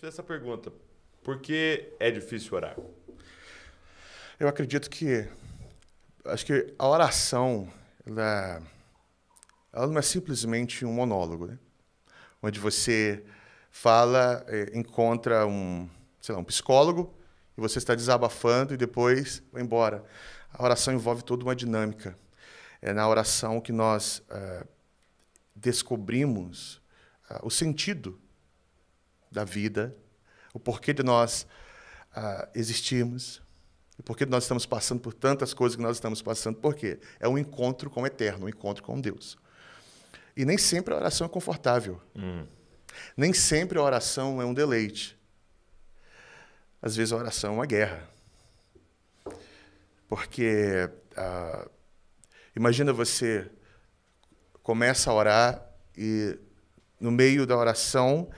te dessa pergunta. Por que é difícil orar? Eu acredito que. Acho que a oração, ela, ela não é simplesmente um monólogo, né? Onde você fala, é, encontra um, sei lá, um psicólogo e você está desabafando e depois vai embora. A oração envolve toda uma dinâmica. É na oração que nós é, descobrimos é, o sentido da vida, o porquê de nós uh, existirmos, o porquê de nós estamos passando por tantas coisas que nós estamos passando. Por quê? É um encontro com o eterno, um encontro com Deus. E nem sempre a oração é confortável. Hum. Nem sempre a oração é um deleite. Às vezes a oração é uma guerra. Porque uh, imagina você começa a orar e no meio da oração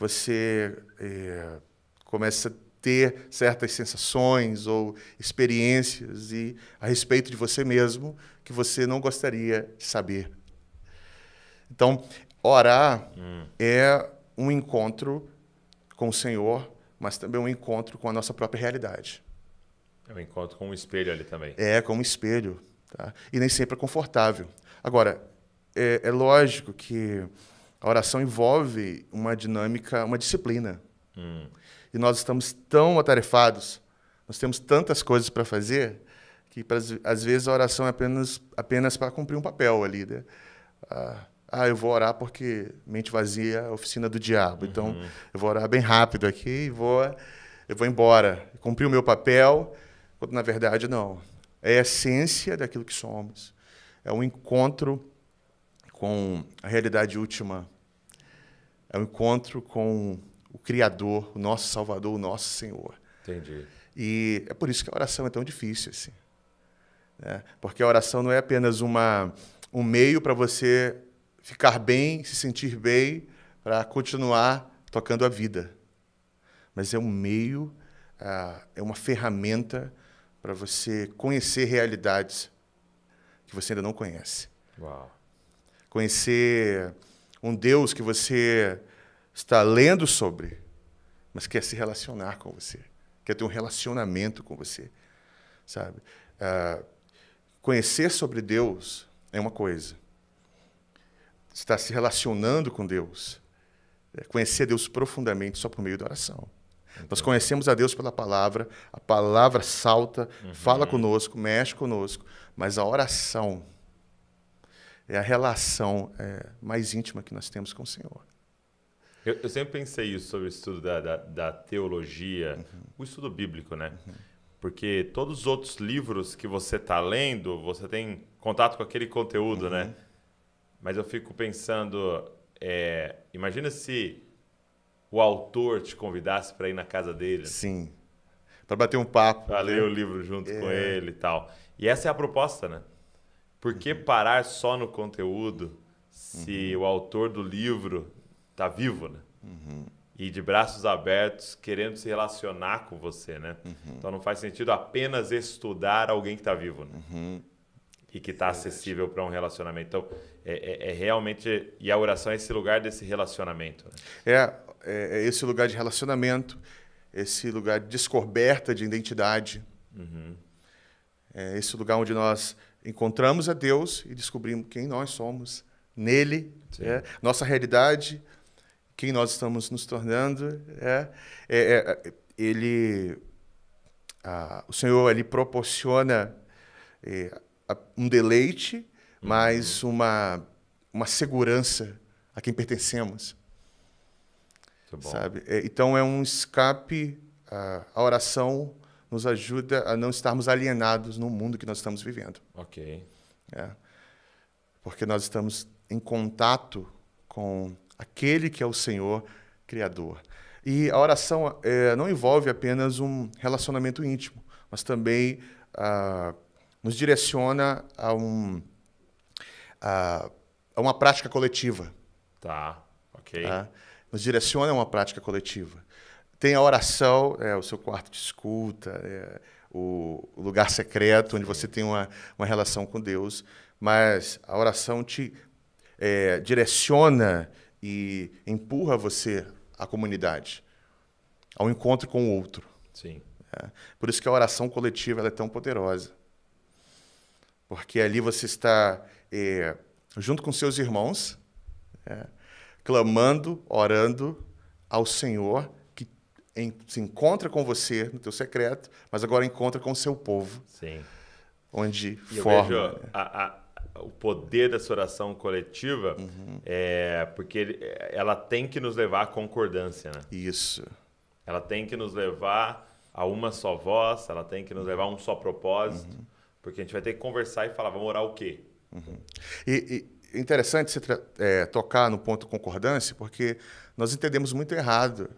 você é, começa a ter certas sensações ou experiências e a respeito de você mesmo que você não gostaria de saber. Então, orar hum. é um encontro com o Senhor, mas também um encontro com a nossa própria realidade. É um encontro com um espelho ali também. É, com um espelho. Tá? E nem sempre é confortável. Agora, é, é lógico que a oração envolve uma dinâmica, uma disciplina. Hum. E nós estamos tão atarefados, nós temos tantas coisas para fazer, que às vezes a oração é apenas, apenas para cumprir um papel ali. Né? Ah, ah, eu vou orar porque mente vazia é a oficina do diabo. Então, uhum. Então, eu vou orar bem rápido aqui e vou, eu vou embora. Cumprir o meu papel, quando na verdade não. É a essência daquilo que somos. É um encontro com a realidade última. É o um encontro com o Criador, o nosso Salvador, o nosso Senhor. Entendi. E é por isso que a oração é tão difícil, assim. Né? Porque a oração não é apenas uma, um meio para você ficar bem, se sentir bem, para continuar tocando a vida. Mas é um meio, ah, é uma ferramenta para você conhecer realidades que você ainda não conhece. Uau conhecer um Deus que você está lendo sobre, mas quer se relacionar com você, quer ter um relacionamento com você, sabe? Uh, conhecer sobre Deus é uma coisa, estar se relacionando com Deus, é conhecer Deus profundamente só por meio da oração. Entendi. Nós conhecemos a Deus pela palavra, a palavra salta, uhum. fala conosco, mexe conosco, mas a oração é a relação é, mais íntima que nós temos com o Senhor. Eu, eu sempre pensei isso sobre o estudo da, da, da teologia, uhum. o estudo bíblico, né? Uhum. Porque todos os outros livros que você está lendo, você tem contato com aquele conteúdo, né? uhum. né? Mas eu fico pensando, é, imagina se o autor te convidasse para ir na casa dele. Sim. Para bater um papo. Para né? ler o livro junto é. com ele e tal. E essa é a proposta, né? Por que uhum. parar só no conteúdo se uhum. o autor do livro está vivo, né? Uhum. E de braços abertos, querendo se relacionar com você, né? Uhum. Então não faz sentido apenas estudar alguém que está vivo, né? Uhum. E que está acessível para um relacionamento. Então, é, é, é, realmente. E a oração é esse lugar desse relacionamento. Né? É, é, é esse lugar de relacionamento, esse lugar de descoberta de identidade, uhum. é esse lugar onde nós encontramos a Deus e descobrimos quem nós somos nele, é, nossa realidade, quem nós estamos nos tornando. É, é, é, é ele, a, o Senhor ele proporciona é, a, um deleite, uhum. mas uma, uma segurança a quem pertencemos. Sabe? então é um escape, a, a oração nos ajuda a não estarmos alienados no mundo que nós estamos vivendo. Ok. É. Porque nós estamos em contato com aquele que é o Senhor Criador. E a oração é, não envolve apenas um relacionamento íntimo, mas também ah, nos direciona a, um, a, a, uma prática coletiva. Tá, ok. Tá? Nos direciona a uma prática coletiva. Tem a oração, é, o seu quarto de escuta, é, o, o lugar secreto, onde você tem uma, uma relação com Deus. Mas a oração te é, direciona e empurra você à comunidade, ao encontro com o outro. Sim. É. Por isso que a oração coletiva é tão poderosa. Porque ali você está é, junto com seus irmãos, é, clamando, orando ao Senhor em, se encontra com você no teu secreto, mas agora encontra com o seu povo. Sim. Onde e forma. Eu vejo né? a, a, o poder dessa oração coletiva, uhum. é, porque ela tem que nos levar à concordância, né? Isso. Ela tem que nos levar a uma só voz, ela tem que nos levar a um só propósito, uhum. porque a gente vai ter que conversar e falar, vamos orar o quê? Uhum. E, e, interessante você é, tocar no ponto concordância, porque nós entendemos muito errado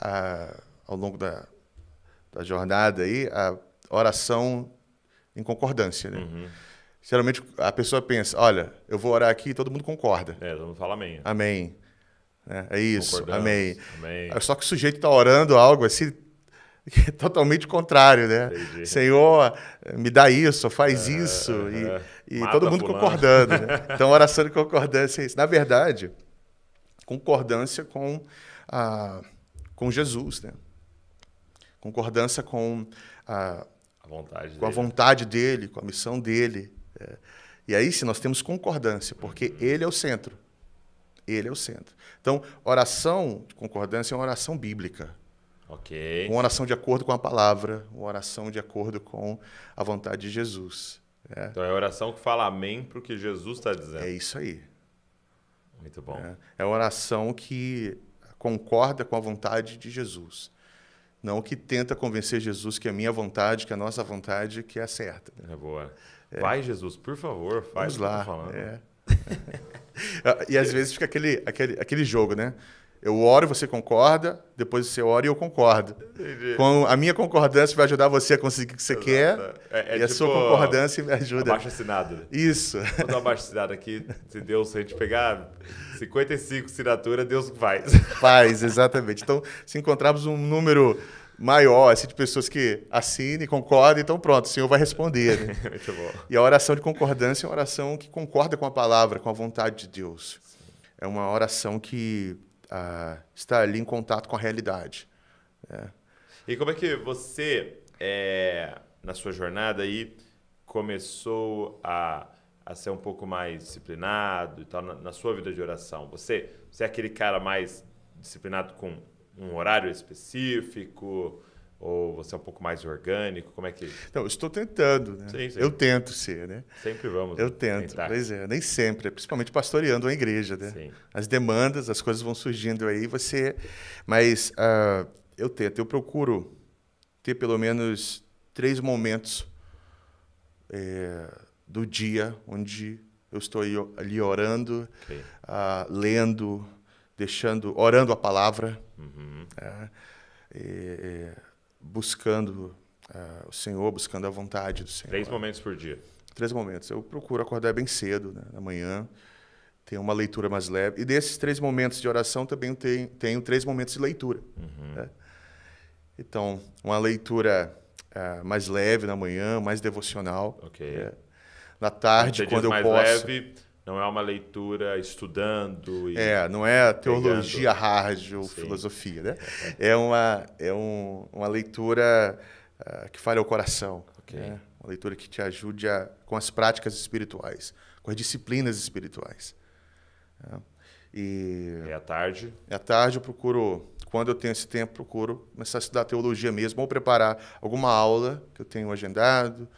a, ao longo da, da, jornada aí, a oração em concordância. Né? Uhum. Geralmente a pessoa pensa, olha, eu vou orar aqui e todo mundo concorda. É, todo mundo fala amém. Amém. É, é isso, amém. amém. Só que o sujeito está orando algo assim, é totalmente contrário, né? Entendi. Senhor, me dá isso, faz é, isso. É, e, e todo mundo concordando. Né? Então, oração de concordância é isso. Na verdade, concordância com a, com Jesus, né? Concordância com a, a vontade, com dele. a vontade dele, com a missão dele. É. E aí, se nós temos concordância, porque uhum. ele é o centro. Ele é o centro. Então, oração de concordância é uma oração bíblica. Ok. Uma oração de acordo com a palavra, uma oração de acordo com a vontade de Jesus. É. Então é a oração que fala amém para o que Jesus está dizendo. É isso aí. Muito bom. É, é uma oração que concorda com a vontade de Jesus. Não que tenta convencer Jesus que a é minha vontade, que a é nossa vontade, que é certa. É boa. É. Vai, Jesus, por favor, faz Vamos lá. É. e às vezes fica aquele, aquele, aquele jogo, né? Eu oro, você concorda, depois você ora e eu concordo. Com a minha concordância vai ajudar você a conseguir o que você Exato. quer. É, é e a tipo sua concordância me ajuda. Abaixo assinado. Isso. Vou dar abaixo assinado aqui. Se Deus, se a gente pegar 55 assinaturas, Deus faz. Faz, exatamente. Então, se encontrarmos um número maior, assim, de pessoas que assinem e concordam, então pronto, o Senhor vai responder. Né? Muito bom. E a oração de concordância é uma oração que concorda com a palavra, com a vontade de Deus. É uma oração que a estar ali em contato com a realidade. Né? E como é que você, é, na sua jornada aí, começou a, a ser um pouco mais disciplinado e tal na, na, sua vida de oração? Você, você é aquele cara mais disciplinado com um horário específico? Ou você é um pouco mais orgânico? Como é que. Não, estou tentando, né? Sim, sim. Eu tento ser, né? Sempre vamos. Eu tento, tentar. pois é, nem sempre, principalmente pastoreando a igreja, né? Sim. As demandas, as coisas vão surgindo aí, você. Mas uh, eu tento, eu procuro ter pelo menos três momentos é, do dia onde eu estou ali orando, okay. uh, lendo, deixando, orando a palavra. Uhum. É, é, buscando uh, o Senhor, buscando a vontade do Senhor. Três momentos por dia? Três momentos. Eu procuro acordar bem cedo, né, na manhã, tenho uma leitura mais leve. E desses três momentos de oração também tenho, tenho três momentos de leitura. Uhum. Né? Então, uma leitura uh, mais leve na manhã, mais devocional. Ok. Né? Na tarde, quando eu mais posso. Leve, não é uma leitura estudando. E é, não é teologia pegando. hard ou Sim. filosofia, né? É uma, é um, uma leitura uh, que fale ao coração. Okay. Né? Uma leitura que te ajude a, com as práticas espirituais, com as disciplinas espirituais. Né? E é à tarde? É à tarde eu procuro, quando eu tenho esse tempo, procuro começar a estudar teologia mesmo, ou preparar alguma aula que eu tenho agendado,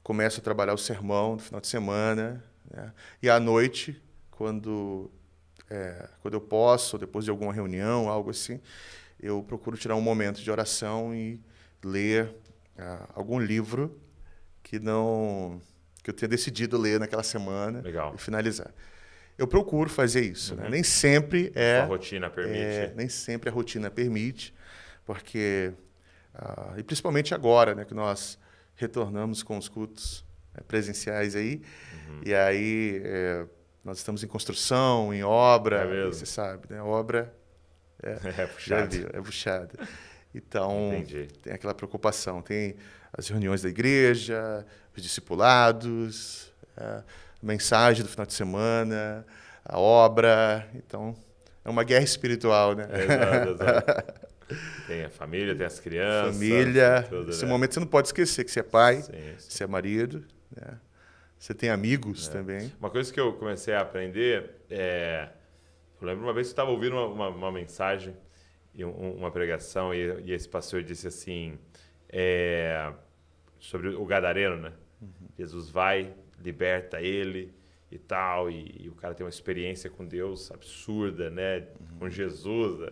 começo a trabalhar o sermão no final de semana, né? E à noite, quando, é, quando eu posso, depois de alguma reunião, algo assim, eu procuro tirar um momento de oração e ler é, algum livro que não que eu tenha decidido ler naquela semana Legal. e finalizar. Eu procuro fazer isso, né? uhum. né? nem sempre é a rotina permite. É, nem sempre a rotina permite, porque uh, e principalmente agora, né, que nós retornamos com os cultos né, presenciais aí. Uhum. E aí é, nós estamos em construção, em obra, é você sabe, né? Obra é, é puxada. é puxada. Então, Entendi. tem aquela preocupação. Tem as reuniões da igreja, os discipulados, a mensagem do final de semana, a obra. Então, é uma guerra espiritual, né? É, exato, exato. Tem a família, tem as crianças. Família. Tudo, Esse né? momento você não pode esquecer que você é pai, sim, sim. você é marido, é. Você tem amigos é. também. Uma coisa que eu comecei a aprender é. Eu lembro uma vez que eu estava ouvindo uma, uma, uma mensagem, um, uma pregação, e, e, esse pastor disse assim: é, sobre o Gadareno, né? Uhum. Jesus vai, liberta ele e tal, e, e, o cara tem uma experiência com Deus absurda, né? Uhum. Com Jesus. Né?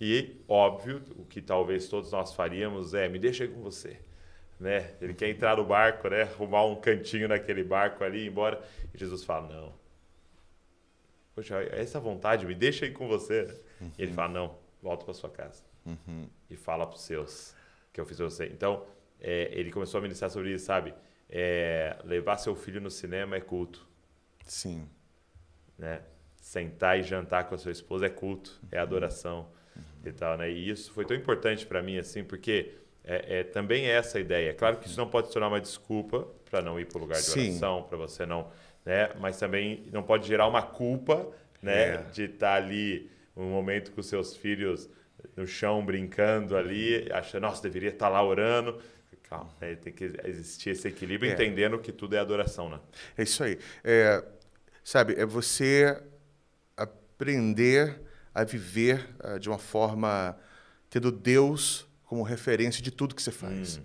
E, óbvio, o que talvez todos nós faríamos é: me deixa aí com você né? Ele quer entrar no barco, né? Arrumar um cantinho naquele barco ali, ir embora. E Jesus fala: Não. Poxa, essa vontade me deixa aí com você. Uhum. E ele uhum. fala: Não, volta para sua casa. Uhum. E fala para os seus que eu fiz para você. Então, é, ele começou a ministrar sobre isso, sabe? É, levar seu filho no cinema é culto. Sim. Né? Sentar e jantar com a sua esposa é culto, é uhum. adoração uhum. e tal, né? E isso foi tão importante para mim, assim, porque é, é, também é essa a ideia. É claro que isso não pode se tornar uma desculpa para não ir para o lugar de oração, para você não. Né? Mas também não pode gerar uma culpa né? É. de estar tá ali um momento com seus filhos no chão brincando ali, achando, nossa, deveria estar tá lá orando. Calma, né? tem que existir esse equilíbrio, é. entendendo que tudo é adoração. Né? É isso aí. É, sabe, é você aprender a viver uh, de uma forma tendo Deus como referência de tudo que você faz. Hum.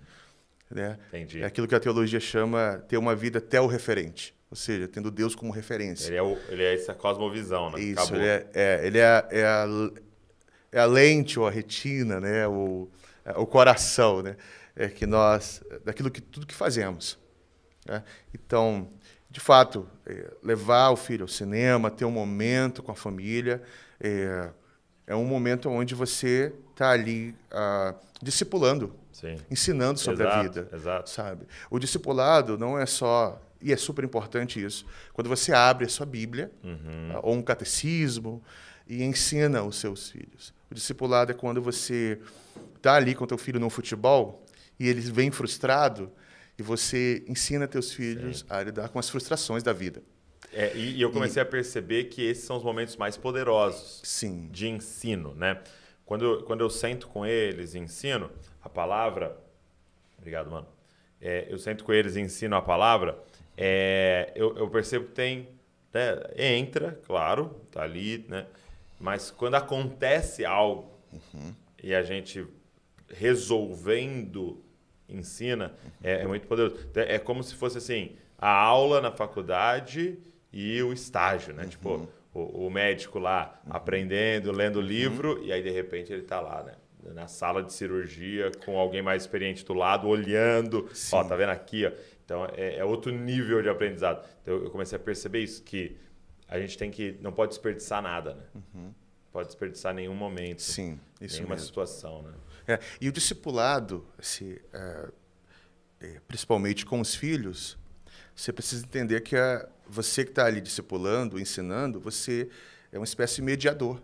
Né? Entendi. É aquilo que a teologia chama ter uma vida até o referente. Ou seja, tendo Deus como referência. Ele é, o, ele é essa cosmovisão, né? Isso, Acabou. ele, é, é ele é, é, a, é, a, lente ou a retina, né? o, é, o coração, né? É que nós, daquilo que tudo que fazemos. Né? Então, de fato, é, levar o filho ao cinema, ter um momento com a família, é, é um momento onde você está ali ah, discipulando, Sim. ensinando sobre exato, a vida, exato. sabe? O discipulado não é só e é super importante isso. Quando você abre a sua Bíblia uhum. Ah, ou um catecismo e ensina os seus filhos. O discipulado é quando você está ali com teu filho no futebol e ele vem frustrado e você ensina teus filhos Sim. a lidar com as frustrações da vida. É, e, e, eu comecei e... a perceber que esses são os momentos mais poderosos Sim. de ensino, né? Quando, quando eu sento com eles e ensino a palavra... Obrigado, mano. É, eu sento com eles e ensino a palavra, é, eu, eu, percebo que tem... Né? entra, claro, tá ali, né? Mas quando acontece algo uhum. e a gente resolvendo ensina, uhum. é, é, uhum. muito poderoso. É, é como se fosse assim, a aula na faculdade e o estágio, né? Tipo, uhum. Tipo, o, o, médico lá uhum. aprendendo, lendo uhum. livro, e aí de repente ele está lá, né? Na sala de cirurgia, com alguém mais experiente do lado, olhando. Sim. Ó, tá vendo aqui, ó. Então é, é, outro nível de aprendizado. Então eu comecei a perceber isso, que a gente tem que. não pode desperdiçar nada, né? Uhum. Pode desperdiçar nenhum momento. Sim, isso Nenhuma mesmo. situação, né? É, e o discipulado, se, é, é, principalmente com os filhos, você precisa entender que a, você que está ali discipulando, ensinando, você é uma espécie de mediador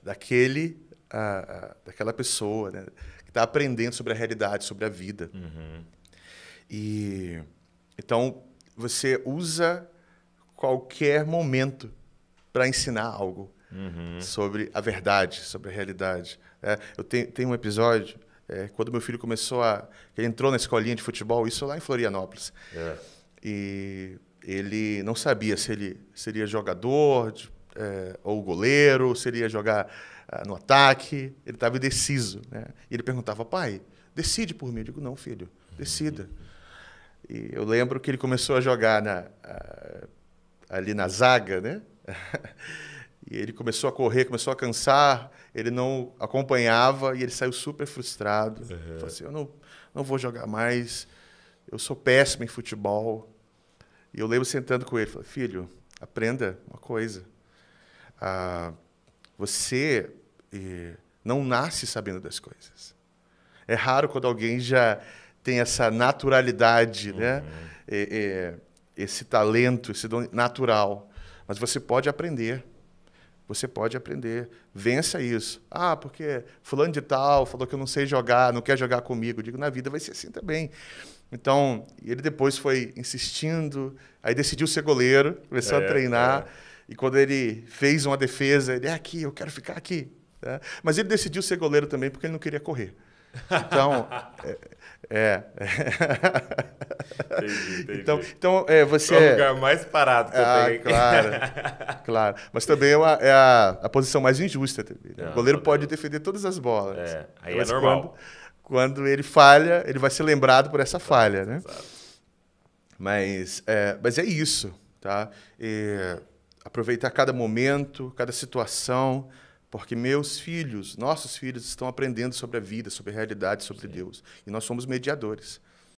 daquele, a, a, daquela pessoa né, que está aprendendo sobre a realidade, sobre a vida. Uhum. E então você usa qualquer momento para ensinar algo uhum. sobre a verdade, sobre a realidade. É, eu tenho, tenho um episódio é, quando meu filho começou a. Ele entrou na escolinha de futebol, isso lá em Florianópolis. É. E ele não sabia se ele seria jogador de, é, ou goleiro, seria jogar uh, no ataque. Ele estava indeciso. Né? E ele perguntava, pai, decide por mim. Eu digo, não, filho, decida. E eu lembro que ele começou a jogar na, ah, ali na zaga, né? E ele começou a correr, começou a cansar, ele não acompanhava e ele saiu super frustrado. Uhum. Falou assim: eu não, não vou jogar mais, eu sou péssimo em futebol. E eu lembro sentando com ele: falei, Filho, aprenda uma coisa. Ah, você eh, não nasce sabendo das coisas. É raro quando alguém já tem essa naturalidade, né? uhum. né? esse talento, esse dom natural. Mas você pode aprender. Você pode aprender. Vença isso. Ah, porque fulano de tal falou que eu não sei jogar, não quer jogar comigo. Eu digo, na vida vai ser assim também. Então, ele depois foi insistindo, aí decidiu ser goleiro, começou é, a treinar. É. E quando ele fez uma defesa, ele é aqui, eu quero ficar aqui. É. Mas ele decidiu ser goleiro também porque ele não queria correr. Então, é. é, é entendi, Então, então é, você. É o é lugar mais parado que ah, eu tenho aqui. Claro, claro. Mas também é, uma, é a, a, posição mais injusta Né? Não, é, o goleiro pode defender todas as bolas. É, aí é mas é normal. Quando, quando, ele falha, ele vai ser lembrado por essa falha, né? Exato. Mas, é, mas é isso, tá? E, aproveitar cada momento, cada situação porque meus filhos, nossos filhos, estão aprendendo sobre a vida, sobre a realidade, sobre Sim. Deus. E nós somos mediadores.